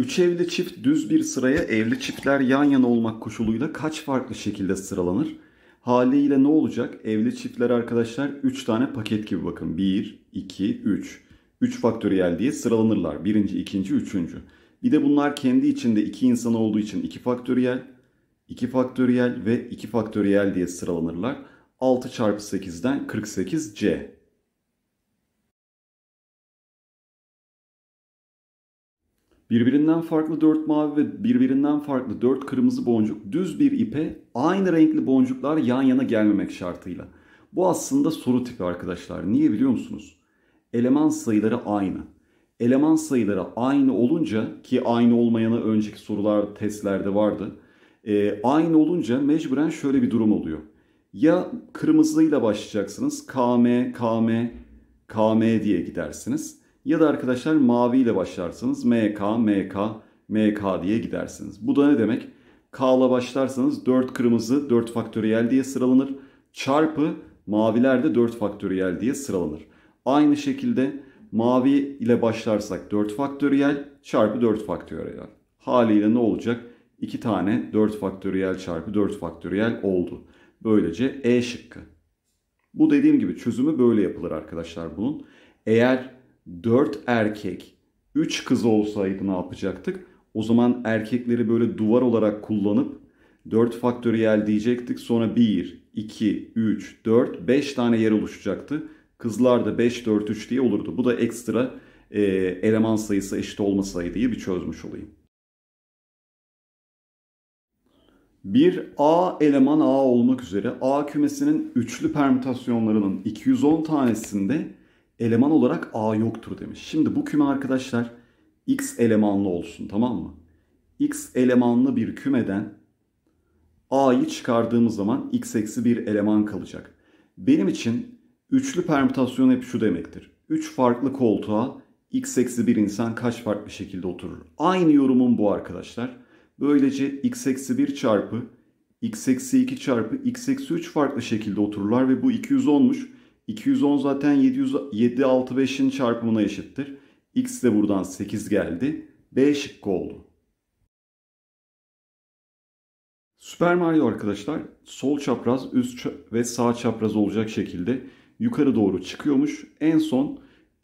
Üç evli çift düz bir sıraya evli çiftler yan yana olmak koşuluyla kaç farklı şekilde sıralanır? Haliyle ne olacak? Evli çiftler arkadaşlar 3 tane paket gibi bakın. 1, 2, 3. 3 faktöriyel diye sıralanırlar. Birinci, ikinci, üçüncü. Bir de bunlar kendi içinde iki insan olduğu için 2 faktöriyel, 2 faktöriyel ve 2 faktöriyel diye sıralanırlar. 6 çarpı 8'den 48C. Birbirinden farklı 4 mavi ve birbirinden farklı 4 kırmızı boncuk düz bir ipe aynı renkli boncuklar yan yana gelmemek şartıyla. Bu aslında soru tipi arkadaşlar. Niye biliyor musunuz? Eleman sayıları aynı. Eleman sayıları aynı olunca ki aynı olmayanı önceki sorular testlerde vardı. E, aynı olunca mecburen şöyle bir durum oluyor. Ya kırmızıyla başlayacaksınız. KM, KM, KM diye gidersiniz ya da arkadaşlar mavi ile başlarsınız. MK, MK, MK diye gidersiniz. Bu da ne demek? K ile başlarsanız 4 kırmızı 4 faktöriyel diye sıralanır. Çarpı maviler de 4 faktöriyel diye sıralanır. Aynı şekilde mavi ile başlarsak 4 faktöriyel çarpı 4 faktöriyel. Haliyle ne olacak? 2 tane 4 faktöriyel çarpı 4 faktöriyel oldu. Böylece E şıkkı. Bu dediğim gibi çözümü böyle yapılır arkadaşlar bunun. Eğer 4 erkek 3 kız olsaydı ne yapacaktık? O zaman erkekleri böyle duvar olarak kullanıp 4 faktöriyel diyecektik. Sonra 1, 2, 3, 4, 5 tane yer oluşacaktı. Kızlar da 5, 4, 3 diye olurdu. Bu da ekstra e, eleman sayısı eşit olmasaydı diye bir çözmüş olayım. Bir A eleman A olmak üzere A kümesinin üçlü permütasyonlarının 210 tanesinde eleman olarak A yoktur demiş. Şimdi bu küme arkadaşlar X elemanlı olsun tamam mı? X elemanlı bir kümeden A'yı çıkardığımız zaman X eksi bir eleman kalacak. Benim için üçlü permütasyon hep şu demektir. 3 farklı koltuğa X eksi bir insan kaç farklı şekilde oturur? Aynı yorumum bu arkadaşlar. Böylece X eksi bir çarpı X eksi 2 çarpı X eksi 3 farklı şekilde otururlar ve bu 210'muş. 210 zaten 765'in çarpımına eşittir. X de buradan 8 geldi. B şıkkı oldu. Süper Mario arkadaşlar sol çapraz, üst ve sağ çapraz olacak şekilde yukarı doğru çıkıyormuş. En son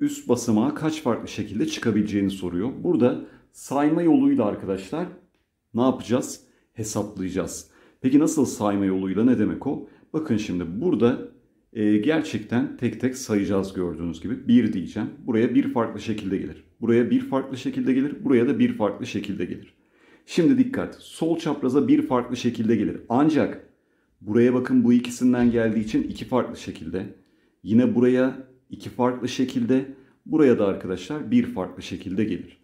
üst basamağa kaç farklı şekilde çıkabileceğini soruyor. Burada sayma yoluyla arkadaşlar ne yapacağız? Hesaplayacağız. Peki nasıl sayma yoluyla ne demek o? Bakın şimdi burada e, gerçekten tek tek sayacağız gördüğünüz gibi. bir diyeceğim. Buraya bir farklı şekilde gelir. Buraya bir farklı şekilde gelir. Buraya da bir farklı şekilde gelir. Şimdi dikkat. Sol çapraza bir farklı şekilde gelir. Ancak buraya bakın bu ikisinden geldiği için iki farklı şekilde. Yine buraya iki farklı şekilde. Buraya da arkadaşlar bir farklı şekilde gelir.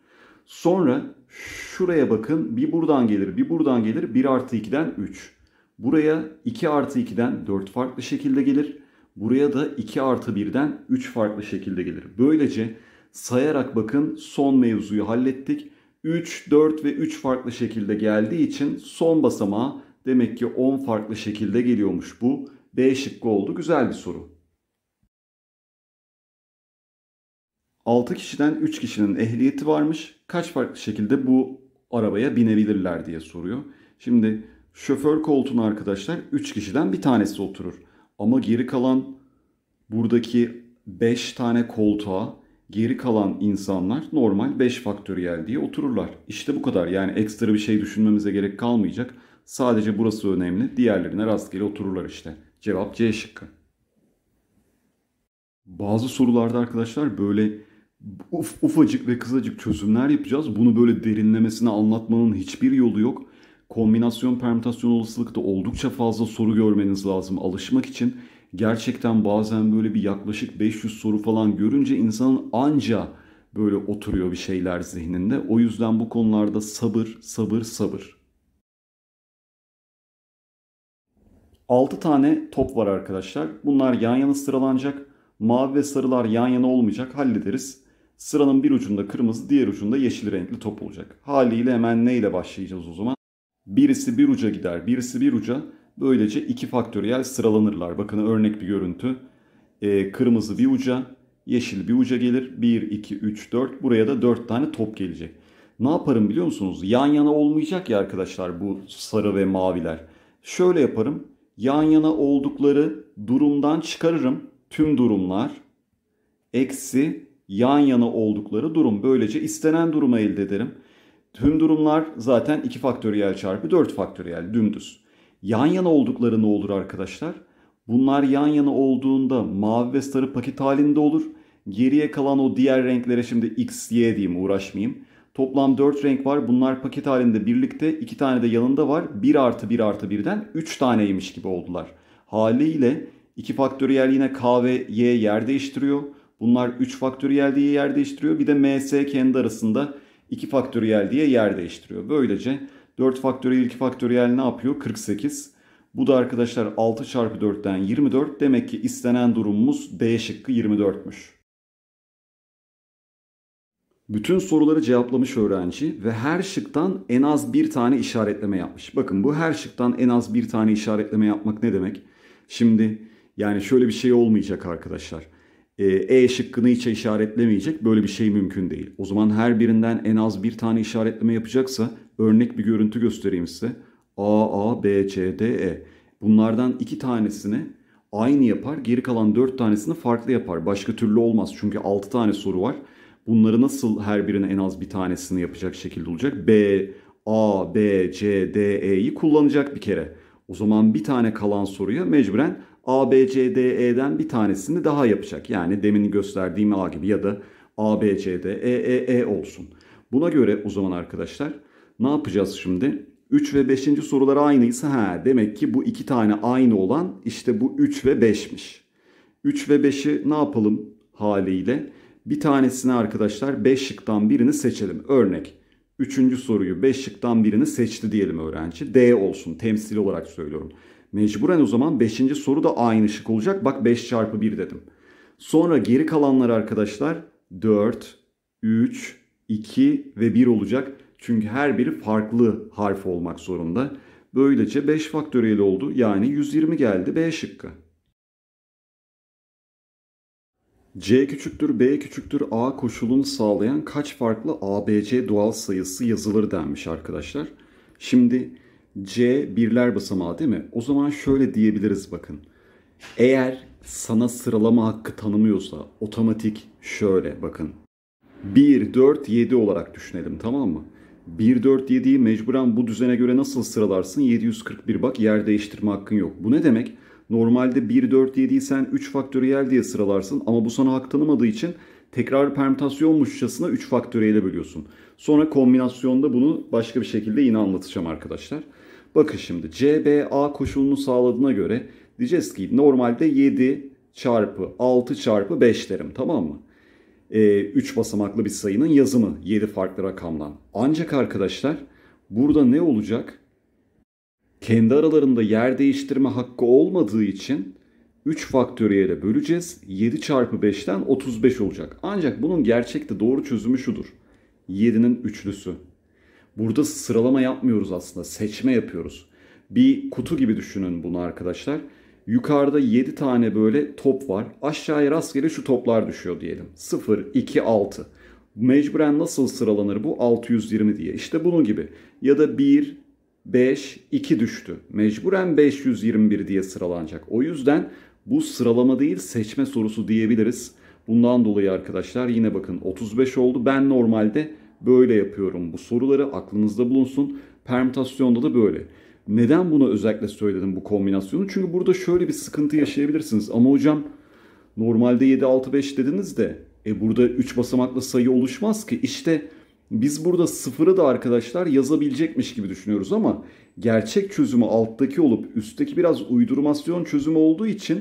Sonra şuraya bakın bir buradan gelir bir buradan gelir 1 artı 2'den 3. Buraya 2 artı 2'den 4 farklı şekilde gelir. Buraya da 2 artı 1'den 3 farklı şekilde gelir. Böylece sayarak bakın son mevzuyu hallettik. 3, 4 ve 3 farklı şekilde geldiği için son basamağa demek ki 10 farklı şekilde geliyormuş bu. B şıkkı oldu. Güzel bir soru. 6 kişiden 3 kişinin ehliyeti varmış. Kaç farklı şekilde bu arabaya binebilirler diye soruyor. Şimdi şoför koltuğuna arkadaşlar 3 kişiden bir tanesi oturur. Ama geri kalan buradaki 5 tane koltuğa geri kalan insanlar normal 5 faktöriyel diye otururlar. İşte bu kadar. Yani ekstra bir şey düşünmemize gerek kalmayacak. Sadece burası önemli. Diğerlerine rastgele otururlar işte. Cevap C şıkkı. Bazı sorularda arkadaşlar böyle uf, ufacık ve kısacık çözümler yapacağız. Bunu böyle derinlemesine anlatmanın hiçbir yolu yok kombinasyon permütasyon olasılıkta oldukça fazla soru görmeniz lazım alışmak için. Gerçekten bazen böyle bir yaklaşık 500 soru falan görünce insanın anca böyle oturuyor bir şeyler zihninde. O yüzden bu konularda sabır, sabır, sabır. 6 tane top var arkadaşlar. Bunlar yan yana sıralanacak. Mavi ve sarılar yan yana olmayacak. Hallederiz. Sıranın bir ucunda kırmızı, diğer ucunda yeşil renkli top olacak. Haliyle hemen neyle başlayacağız o zaman? Birisi bir uca gider, birisi bir uca. Böylece iki faktöriyel sıralanırlar. Bakın örnek bir görüntü. Ee, kırmızı bir uca, yeşil bir uca gelir. 1, 2, 3, 4. Buraya da 4 tane top gelecek. Ne yaparım biliyor musunuz? Yan yana olmayacak ya arkadaşlar bu sarı ve maviler. Şöyle yaparım. Yan yana oldukları durumdan çıkarırım. Tüm durumlar eksi yan yana oldukları durum. Böylece istenen durumu elde ederim. Tüm durumlar zaten 2 faktöriyel çarpı 4 faktöriyel dümdüz. Yan yana oldukları ne olur arkadaşlar? Bunlar yan yana olduğunda mavi ve sarı paket halinde olur. Geriye kalan o diğer renklere şimdi x, y diyeyim uğraşmayayım. Toplam 4 renk var. Bunlar paket halinde birlikte 2 tane de yanında var. 1 artı 1 artı 1'den 3 taneymiş gibi oldular. Haliyle 2 faktöriyel yine k ve y yer değiştiriyor. Bunlar 3 faktöriyel diye yer değiştiriyor. Bir de ms kendi arasında 2 faktöriyel diye yer değiştiriyor. Böylece 4 faktöriyel 2 faktöriyel ne yapıyor? 48. Bu da arkadaşlar 6 çarpı 4'ten 24. Demek ki istenen durumumuz D şıkkı 24'müş. Bütün soruları cevaplamış öğrenci ve her şıktan en az bir tane işaretleme yapmış. Bakın bu her şıktan en az bir tane işaretleme yapmak ne demek? Şimdi yani şöyle bir şey olmayacak arkadaşlar. E, e şıkkını hiç işaretlemeyecek böyle bir şey mümkün değil. O zaman her birinden en az bir tane işaretleme yapacaksa örnek bir görüntü göstereyim size. A, A, B, C, D, E. Bunlardan iki tanesini aynı yapar. Geri kalan dört tanesini farklı yapar. Başka türlü olmaz. Çünkü altı tane soru var. Bunları nasıl her birine en az bir tanesini yapacak şekilde olacak? B, A, B, C, D, E'yi kullanacak bir kere. O zaman bir tane kalan soruya mecburen A, B, C, D, E'den bir tanesini daha yapacak. Yani demin gösterdiğim A gibi ya da A, B, C, D, E, E, E olsun. Buna göre o zaman arkadaşlar ne yapacağız şimdi? 3 ve 5. sorular aynıysa ha demek ki bu iki tane aynı olan işte bu 3 ve 5'miş. 3 ve 5'i ne yapalım haliyle? Bir tanesini arkadaşlar 5 şıktan birini seçelim. Örnek 3. soruyu 5 şıktan birini seçti diyelim öğrenci. D olsun temsil olarak söylüyorum. Mecburen o zaman 5. soru da aynı şık olacak. Bak 5 çarpı 1 dedim. Sonra geri kalanlar arkadaşlar 4, 3, 2 ve 1 olacak. Çünkü her biri farklı harf olmak zorunda. Böylece 5 faktöriyel oldu. Yani 120 geldi B şıkkı. C küçüktür, B küçüktür, A koşulunu sağlayan kaç farklı ABC doğal sayısı yazılır denmiş arkadaşlar. Şimdi C birler basamağı değil mi? O zaman şöyle diyebiliriz bakın. Eğer sana sıralama hakkı tanımıyorsa otomatik şöyle bakın. 1, 4, 7 olarak düşünelim tamam mı? 1, 4, 7'yi mecburen bu düzene göre nasıl sıralarsın? 741 bak yer değiştirme hakkın yok. Bu ne demek? Normalde 1, 4, 7'yi sen 3 faktöriyel diye sıralarsın ama bu sana hak tanımadığı için tekrar permütasyonmuşçasına 3 faktöriyel bölüyorsun. Sonra kombinasyonda bunu başka bir şekilde yine anlatacağım arkadaşlar. Bakın şimdi CBA koşulunu sağladığına göre diyeceğiz ki normalde 7 çarpı 6 çarpı 5 derim tamam mı? 3 ee, basamaklı bir sayının yazımı 7 farklı rakamdan. Ancak arkadaşlar burada ne olacak? Kendi aralarında yer değiştirme hakkı olmadığı için 3 faktöriyele böleceğiz. 7 çarpı 5'ten 35 olacak. Ancak bunun gerçekte doğru çözümü şudur. 7'nin üçlüsü Burada sıralama yapmıyoruz aslında. Seçme yapıyoruz. Bir kutu gibi düşünün bunu arkadaşlar. Yukarıda 7 tane böyle top var. Aşağıya rastgele şu toplar düşüyor diyelim. 0, 2, 6. Mecburen nasıl sıralanır bu? 620 diye. İşte bunun gibi. Ya da 1, 5, 2 düştü. Mecburen 521 diye sıralanacak. O yüzden bu sıralama değil seçme sorusu diyebiliriz. Bundan dolayı arkadaşlar yine bakın 35 oldu. Ben normalde böyle yapıyorum. Bu soruları aklınızda bulunsun. Permütasyonda da böyle. Neden bunu özellikle söyledim bu kombinasyonu? Çünkü burada şöyle bir sıkıntı yaşayabilirsiniz. Ama hocam normalde 7 6 5 dediniz de e burada 3 basamaklı sayı oluşmaz ki. İşte biz burada sıfırı da arkadaşlar yazabilecekmiş gibi düşünüyoruz ama gerçek çözümü alttaki olup üstteki biraz uydurmasyon çözümü olduğu için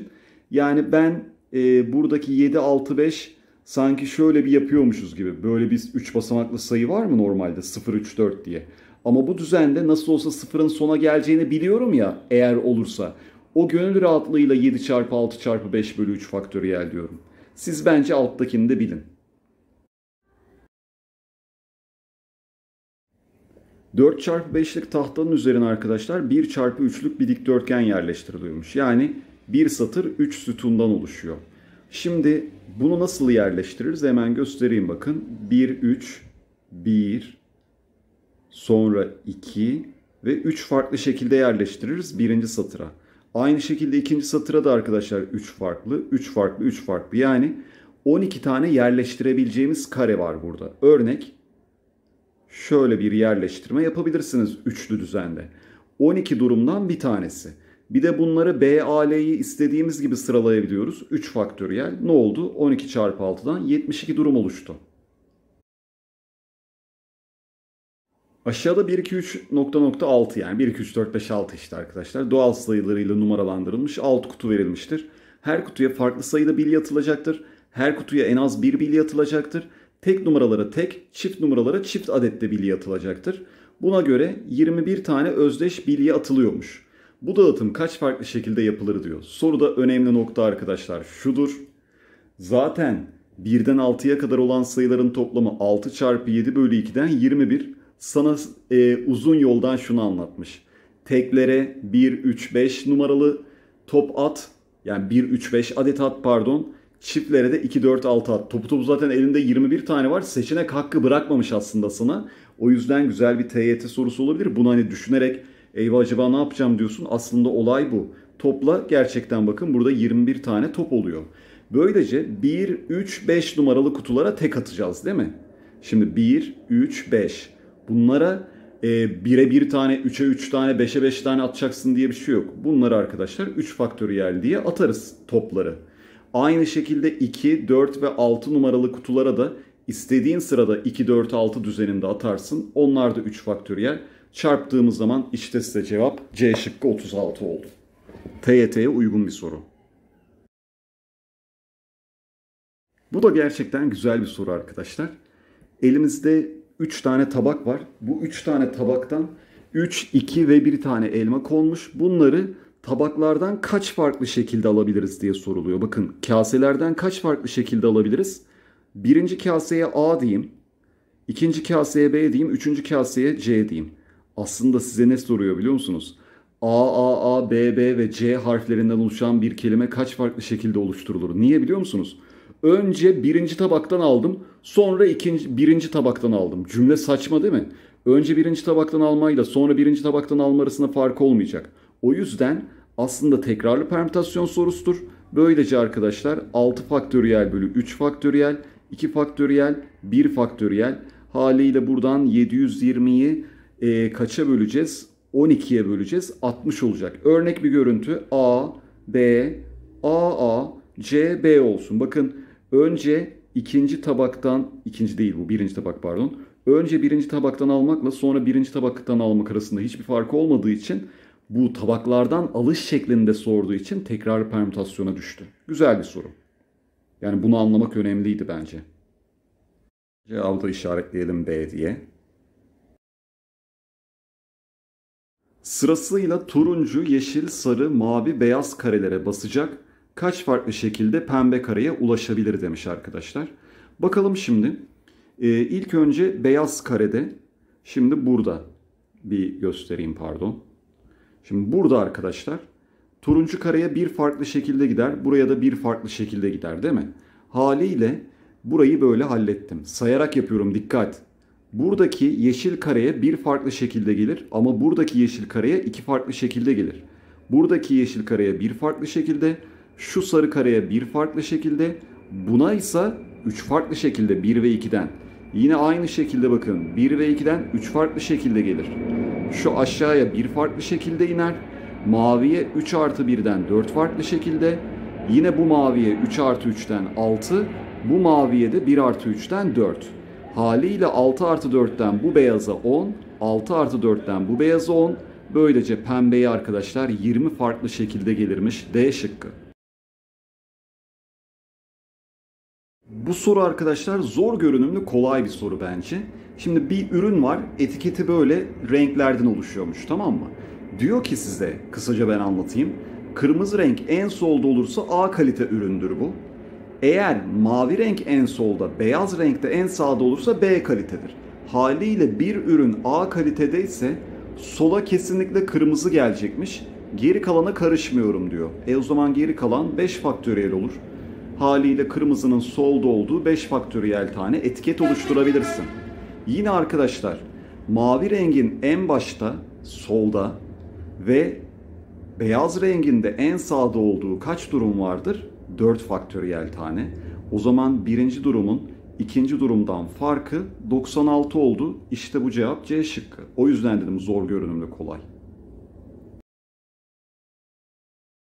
yani ben e, buradaki 7 6 5 sanki şöyle bir yapıyormuşuz gibi. Böyle bir 3 basamaklı sayı var mı normalde 0 3 4 diye. Ama bu düzende nasıl olsa sıfırın sona geleceğini biliyorum ya eğer olursa. O gönül rahatlığıyla 7 çarpı 6 çarpı 5 bölü 3 faktöriyel diyorum. Siz bence alttakini de bilin. Dört çarpı beşlik tahtanın üzerine arkadaşlar bir çarpı üçlük bir dikdörtgen yerleştiriliyormuş. Yani bir satır üç sütundan oluşuyor. Şimdi bunu nasıl yerleştiririz hemen göstereyim bakın. 1, 3, 1, sonra 2 ve 3 farklı şekilde yerleştiririz birinci satıra. Aynı şekilde ikinci satıra da arkadaşlar 3 farklı, 3 farklı, 3 farklı. Yani 12 tane yerleştirebileceğimiz kare var burada. Örnek şöyle bir yerleştirme yapabilirsiniz üçlü düzende. 12 durumdan bir tanesi. Bir de bunları BAL'yi istediğimiz gibi sıralayabiliyoruz. 3 faktöriyel. Ne oldu? 12 çarpı 6'dan 72 durum oluştu. Aşağıda 1, 2, 3 nokta nokta 6 yani 1, 2, 3, 4, 5, 6 işte arkadaşlar. Doğal sayılarıyla numaralandırılmış 6 kutu verilmiştir. Her kutuya farklı sayıda bilye atılacaktır. Her kutuya en az bir bilye atılacaktır. Tek numaralara tek, çift numaralara çift adette bilye atılacaktır. Buna göre 21 tane özdeş bilye atılıyormuş. Bu dağıtım kaç farklı şekilde yapılır diyor. Soruda önemli nokta arkadaşlar şudur. Zaten 1'den 6'ya kadar olan sayıların toplamı 6 çarpı 7 bölü 2'den 21. Sana e, uzun yoldan şunu anlatmış. Teklere 1, 3, 5 numaralı top at. Yani 1, 3, 5 adet at pardon. Çiftlere de 2, 4, 6 at. Topu topu zaten elinde 21 tane var. Seçenek hakkı bırakmamış aslında sana. O yüzden güzel bir TYT sorusu olabilir. Bunu hani düşünerek Eyvah acaba ne yapacağım diyorsun. Aslında olay bu. Topla gerçekten bakın burada 21 tane top oluyor. Böylece 1, 3, 5 numaralı kutulara tek atacağız değil mi? Şimdi 1, 3, 5. Bunlara e, 1'e 1 tane, 3'e 3 tane, 5'e 5 tane atacaksın diye bir şey yok. Bunları arkadaşlar 3 faktöriyel diye atarız topları. Aynı şekilde 2, 4 ve 6 numaralı kutulara da istediğin sırada 2, 4, 6 düzeninde atarsın. Onlar da 3 faktöriyel. Çarptığımız zaman işte size cevap C şıkkı 36 oldu. TYT'ye uygun bir soru. Bu da gerçekten güzel bir soru arkadaşlar. Elimizde 3 tane tabak var. Bu 3 tane tabaktan 3, 2 ve 1 tane elma konmuş. Bunları tabaklardan kaç farklı şekilde alabiliriz diye soruluyor. Bakın kaselerden kaç farklı şekilde alabiliriz? Birinci kaseye A diyeyim. ikinci kaseye B diyeyim. Üçüncü kaseye C diyeyim aslında size ne soruyor biliyor musunuz? A, A, A, B, B ve C harflerinden oluşan bir kelime kaç farklı şekilde oluşturulur? Niye biliyor musunuz? Önce birinci tabaktan aldım, sonra ikinci, birinci tabaktan aldım. Cümle saçma değil mi? Önce birinci tabaktan almayla sonra birinci tabaktan alma arasında fark olmayacak. O yüzden aslında tekrarlı permütasyon sorusudur. Böylece arkadaşlar 6 faktöriyel bölü 3 faktöriyel, 2 faktöriyel, 1 faktöriyel haliyle buradan 720'yi e, kaça böleceğiz? 12'ye böleceğiz. 60 olacak. Örnek bir görüntü. A, B, A, A, C, B olsun. Bakın önce ikinci tabaktan, ikinci değil bu birinci tabak pardon. Önce birinci tabaktan almakla sonra birinci tabaktan almak arasında hiçbir fark olmadığı için bu tabaklardan alış şeklinde sorduğu için tekrar permütasyona düştü. Güzel bir soru. Yani bunu anlamak önemliydi bence. Cevabı da işaretleyelim B diye. Sırasıyla turuncu, yeşil, sarı, mavi, beyaz karelere basacak kaç farklı şekilde pembe kareye ulaşabilir demiş arkadaşlar. Bakalım şimdi. Ee, ilk önce beyaz karede şimdi burada bir göstereyim pardon. Şimdi burada arkadaşlar turuncu kareye bir farklı şekilde gider. Buraya da bir farklı şekilde gider değil mi? Haliyle burayı böyle hallettim. Sayarak yapıyorum dikkat. Buradaki yeşil kareye bir farklı şekilde gelir ama buradaki yeşil kareye iki farklı şekilde gelir. Buradaki yeşil kareye bir farklı şekilde, şu sarı kareye bir farklı şekilde, buna ise üç farklı şekilde 1 ve 2'den. Yine aynı şekilde bakın 1 ve 2'den 3 farklı şekilde gelir. Şu aşağıya bir farklı şekilde iner. Maviye 3 artı 1'den 4 farklı şekilde. Yine bu maviye 3 artı 3'ten 6. Bu maviye de 1 artı 3'ten 4. Haliyle 6 artı 4'ten bu beyaza 10, 6 artı 4'ten bu beyaza 10. Böylece pembeye arkadaşlar 20 farklı şekilde gelirmiş D şıkkı. Bu soru arkadaşlar zor görünümlü kolay bir soru bence. Şimdi bir ürün var etiketi böyle renklerden oluşuyormuş tamam mı? Diyor ki size kısaca ben anlatayım. Kırmızı renk en solda olursa A kalite üründür bu. Eğer mavi renk en solda, beyaz renk de en sağda olursa B kalitedir. Haliyle bir ürün A kalitede ise sola kesinlikle kırmızı gelecekmiş. Geri kalana karışmıyorum diyor. E o zaman geri kalan 5 faktöriyel olur. Haliyle kırmızının solda olduğu 5 faktöriyel tane etiket oluşturabilirsin. Yine arkadaşlar mavi rengin en başta solda ve beyaz renginde en sağda olduğu kaç durum vardır? 4 faktöriyel tane. O zaman birinci durumun ikinci durumdan farkı 96 oldu. İşte bu cevap C şıkkı. O yüzden dedim zor görünümlü kolay.